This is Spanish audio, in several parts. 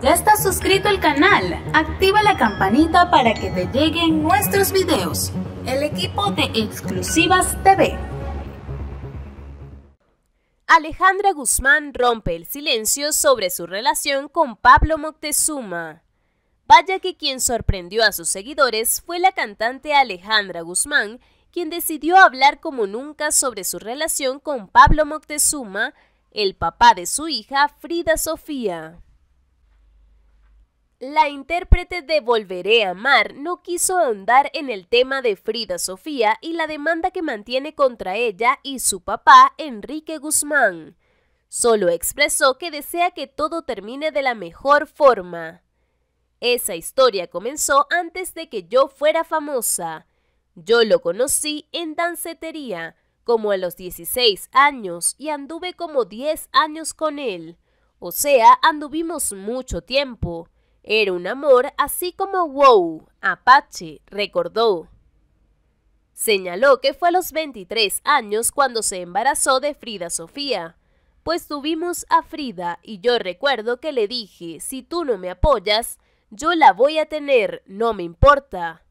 ¿Ya estás suscrito al canal? Activa la campanita para que te lleguen nuestros videos. El equipo de Exclusivas TV. Alejandra Guzmán rompe el silencio sobre su relación con Pablo Moctezuma. Vaya que quien sorprendió a sus seguidores fue la cantante Alejandra Guzmán, quien decidió hablar como nunca sobre su relación con Pablo Moctezuma, el papá de su hija Frida Sofía. La intérprete de Volveré a Amar no quiso ahondar en el tema de Frida Sofía y la demanda que mantiene contra ella y su papá, Enrique Guzmán. Solo expresó que desea que todo termine de la mejor forma. Esa historia comenzó antes de que yo fuera famosa. Yo lo conocí en dancetería, como a los 16 años, y anduve como 10 años con él. O sea, anduvimos mucho tiempo. Era un amor así como wow, Apache, recordó. Señaló que fue a los 23 años cuando se embarazó de Frida Sofía, pues tuvimos a Frida y yo recuerdo que le dije, si tú no me apoyas, yo la voy a tener, no me importa.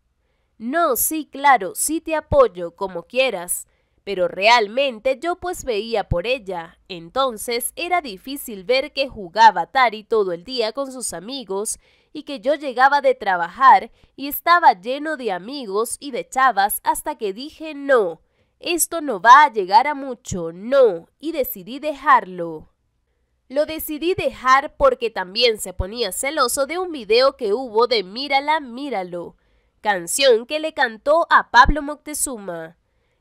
No, sí, claro, sí te apoyo, como quieras, pero realmente yo pues veía por ella. Entonces era difícil ver que jugaba Tari todo el día con sus amigos y que yo llegaba de trabajar y estaba lleno de amigos y de chavas hasta que dije no, esto no va a llegar a mucho, no, y decidí dejarlo. Lo decidí dejar porque también se ponía celoso de un video que hubo de Mírala, míralo, canción que le cantó a Pablo Moctezuma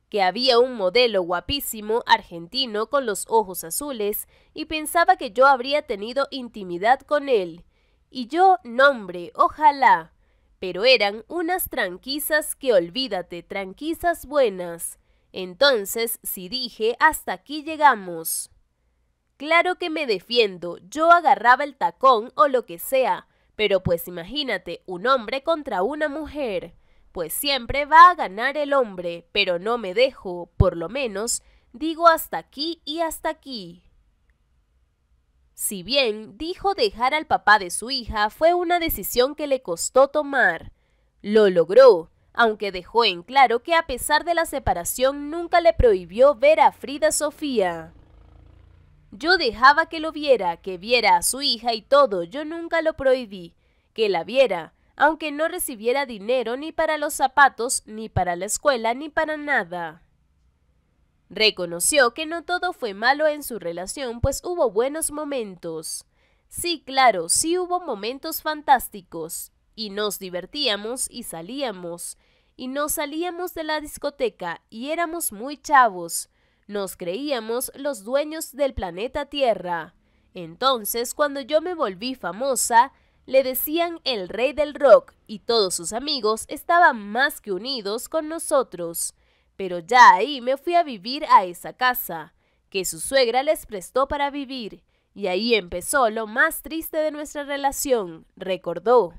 que había un modelo guapísimo argentino con los ojos azules y pensaba que yo habría tenido intimidad con él. Y yo, nombre, ojalá. Pero eran unas tranquisas que olvídate, tranquisas buenas. Entonces, si dije, hasta aquí llegamos. Claro que me defiendo, yo agarraba el tacón o lo que sea, pero pues imagínate, un hombre contra una mujer pues siempre va a ganar el hombre, pero no me dejo, por lo menos, digo hasta aquí y hasta aquí. Si bien dijo dejar al papá de su hija fue una decisión que le costó tomar, lo logró, aunque dejó en claro que a pesar de la separación nunca le prohibió ver a Frida Sofía. Yo dejaba que lo viera, que viera a su hija y todo, yo nunca lo prohibí, que la viera, aunque no recibiera dinero ni para los zapatos, ni para la escuela, ni para nada. Reconoció que no todo fue malo en su relación, pues hubo buenos momentos. Sí, claro, sí hubo momentos fantásticos, y nos divertíamos y salíamos, y nos salíamos de la discoteca y éramos muy chavos. Nos creíamos los dueños del planeta Tierra. Entonces, cuando yo me volví famosa, le decían el rey del rock y todos sus amigos estaban más que unidos con nosotros. Pero ya ahí me fui a vivir a esa casa, que su suegra les prestó para vivir. Y ahí empezó lo más triste de nuestra relación, recordó.